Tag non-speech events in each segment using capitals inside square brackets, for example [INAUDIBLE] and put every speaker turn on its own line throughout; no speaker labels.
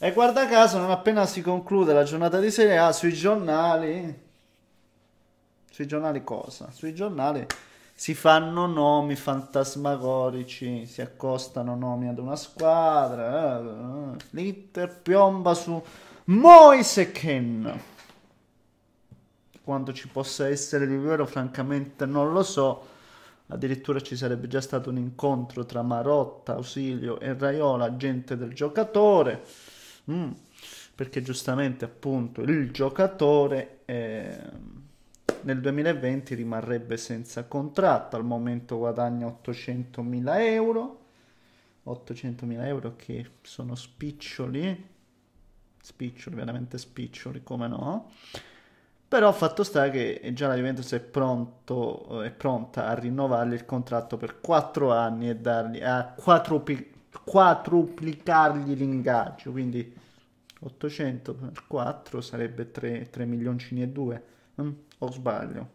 E guarda caso, non appena si conclude la giornata di Serie A, ah, sui giornali... Sui giornali cosa? Sui giornali si fanno nomi fantasmagorici, si accostano nomi ad una squadra. Eh. L'Inter piomba su Moise Ken. Quanto ci possa essere di vero, francamente non lo so. Addirittura ci sarebbe già stato un incontro tra Marotta, Ausilio e Raiola, agente del giocatore. Mm. Perché giustamente appunto il giocatore eh, nel 2020 rimarrebbe senza contratto, al momento guadagna 800.000 euro, 800.000 euro che sono spiccioli, spiccioli, veramente spiccioli, come no? Però fatto sta che già la Juventus è, pronto, è pronta a rinnovargli il contratto per 4 anni e dargli a 4 quadruplicargli l'ingaggio, quindi 800 per 4 sarebbe 3, 3 milioncini e 2, mm, o sbaglio?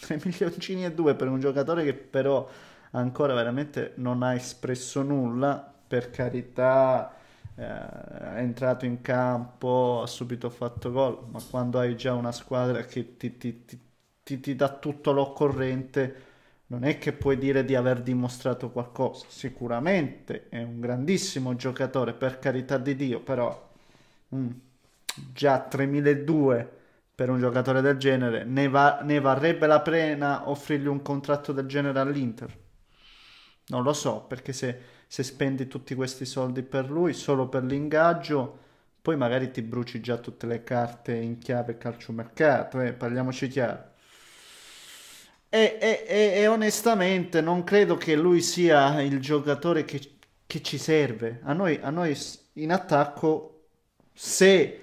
3 [LAUGHS] milioncini e 2 per un giocatore che però ancora veramente non ha espresso nulla, per carità eh, è entrato in campo, ha subito fatto gol, ma quando hai già una squadra che ti, ti, ti, ti dà tutto l'occorrente non è che puoi dire di aver dimostrato qualcosa, sicuramente è un grandissimo giocatore per carità di Dio, però mh, mm, già 3.200 per un giocatore del genere ne, va, ne varrebbe la pena offrirgli un contratto del genere all'Inter? Non lo so, perché se, se spendi tutti questi soldi per lui, solo per l'ingaggio, poi magari ti bruci già tutte le carte in chiave calciomercato, eh, parliamoci chiaro. E, e, e, e, onestamente non credo che lui sia il giocatore che, che ci serve. A noi, a noi, in attacco, se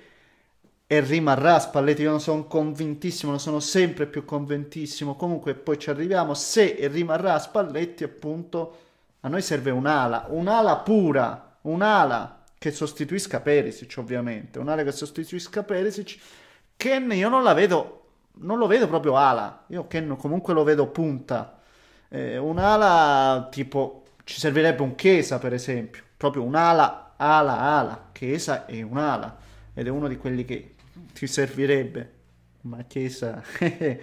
e rimarrà Spalletti, io non sono convintissimo, non sono sempre più convintissimo, comunque poi ci arriviamo, se e rimarrà Spalletti appunto, a noi serve un'ala, un'ala pura, un'ala che sostituisca Perisic ovviamente, un'ala che sostituisca Perisic, che io non la vedo non lo vedo proprio ala, io che comunque lo vedo punta. Eh, un'ala tipo ci servirebbe un Chiesa per esempio, proprio un'ala, ala, ala, Chiesa è un'ala ed è uno di quelli che ti servirebbe, ma Chiesa, [LAUGHS]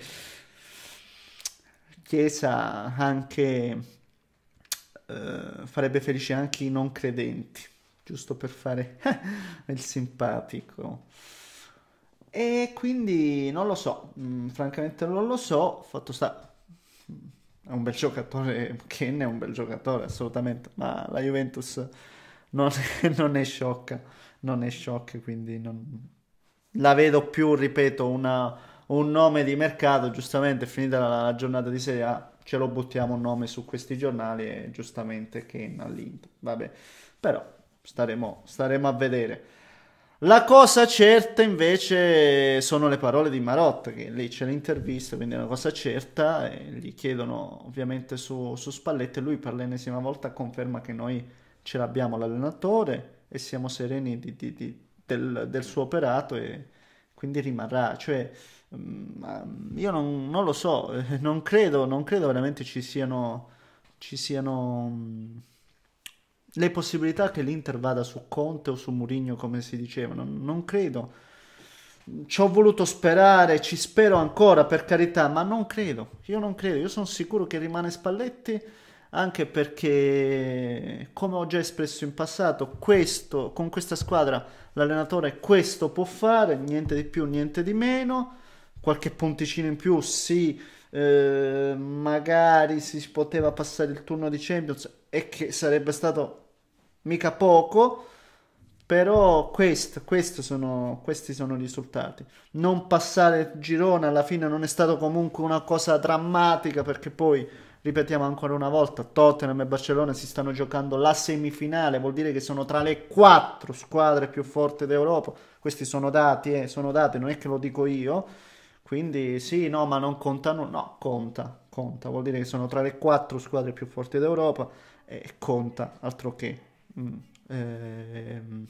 chiesa anche eh, farebbe felice anche i non credenti, giusto per fare [LAUGHS] il simpatico. E quindi non lo so, mm, francamente non lo so, fatto sta... È un bel giocatore, Ken è un bel giocatore assolutamente, ma la Juventus non, [LAUGHS] non è sciocca, non è sciocca, quindi non... la vedo più, ripeto, una, un nome di mercato, giustamente finita la, la giornata di Serie A, ce lo buttiamo un nome su questi giornali e giustamente Ken all'Inter, vabbè, però staremo, staremo a vedere. La cosa certa invece sono le parole di Marotta, che lì c'è l'intervista, quindi è una cosa certa, e gli chiedono ovviamente su, su Spalletti e lui per l'ennesima volta conferma che noi ce l'abbiamo l'allenatore e siamo sereni di, di, di, del, del, suo operato e quindi rimarrà. Cioè, mm, io non, non lo so, [LAUGHS] non credo, non credo veramente ci siano... Ci siano mm, le possibilità che l'Inter vada su Conte o su Murigno, come si dicevano, non credo. Ci ho voluto sperare, ci spero ancora per carità, ma non credo. Io non credo, io sono sicuro che rimane Spalletti anche perché, come ho già espresso in passato, questo, con questa squadra l'allenatore questo può fare, niente di più, niente di meno. Qualche punticino in più, sì eh, magari si poteva passare il turno di Champions e che sarebbe stato mica poco però questo, questo sono, questi sono i risultati non passare il girone alla fine non è stato comunque una cosa drammatica perché poi ripetiamo ancora una volta Tottenham e Barcellona si stanno giocando la semifinale vuol dire che sono tra le quattro squadre più forti d'Europa questi sono dati, eh, sono dati non è che lo dico io quindi sì, no, ma non contano, No, conta, conta. Vuol dire che sono tra le quattro squadre più forti d'Europa e conta, altro che. Mm. Ehm,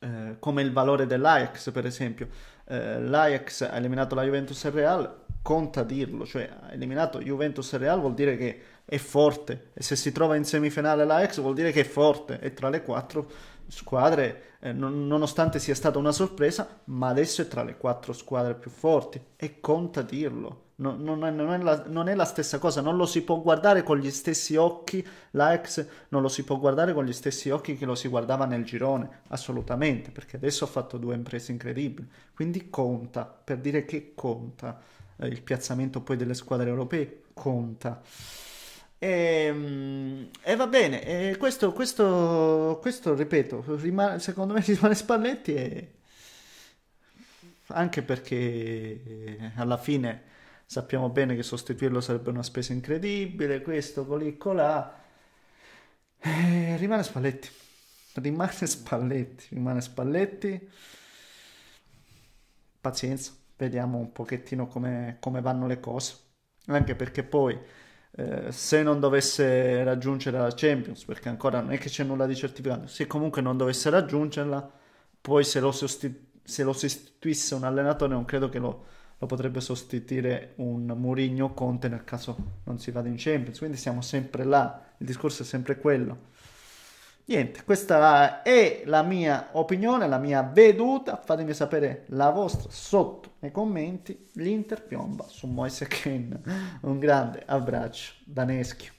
eh, come il valore dell'Ajax, per esempio. Eh, L'Ajax ha eliminato la Juventus e Real, conta dirlo, cioè ha eliminato Juventus e Real vuol dire che è forte e se si trova in semifinale la ex vuol dire che è forte e tra le quattro squadre eh, non, nonostante sia stata una sorpresa ma adesso è tra le quattro squadre più forti e conta dirlo non, non, è, non, è la, non, è, la, stessa cosa, non lo si può guardare con gli stessi occhi, la ex non lo si può guardare con gli stessi occhi che lo si guardava nel girone, assolutamente, perché adesso ha fatto due imprese incredibili, quindi conta, per dire che conta eh, il piazzamento poi delle squadre europee, conta. E, ehm, e, va bene, e questo, questo, questo, ripeto, rimane, secondo me [LAUGHS] rimane Spalletti e... anche perché eh, alla fine sappiamo bene che sostituirlo sarebbe una spesa incredibile, questo, colì, colà, e eh, rimane Spalletti, rimane Spalletti, rimane Spalletti, pazienza, vediamo un pochettino come, come vanno le cose, anche perché poi eh, se non dovesse raggiungere la Champions, perché ancora non è che c'è nulla di certificato, se comunque non dovesse raggiungerla, poi se lo, sostitu- se lo sostituisse un allenatore non credo che lo, lo potrebbe sostituire un Mourinho Conte nel caso non si vada in Champions, quindi siamo sempre là, il discorso è sempre quello Niente, questa è la mia opinione, la mia veduta. Fatemi sapere la vostra sotto nei commenti. L'Inter piomba su Moise Ken. Un grande abbraccio da Neschio.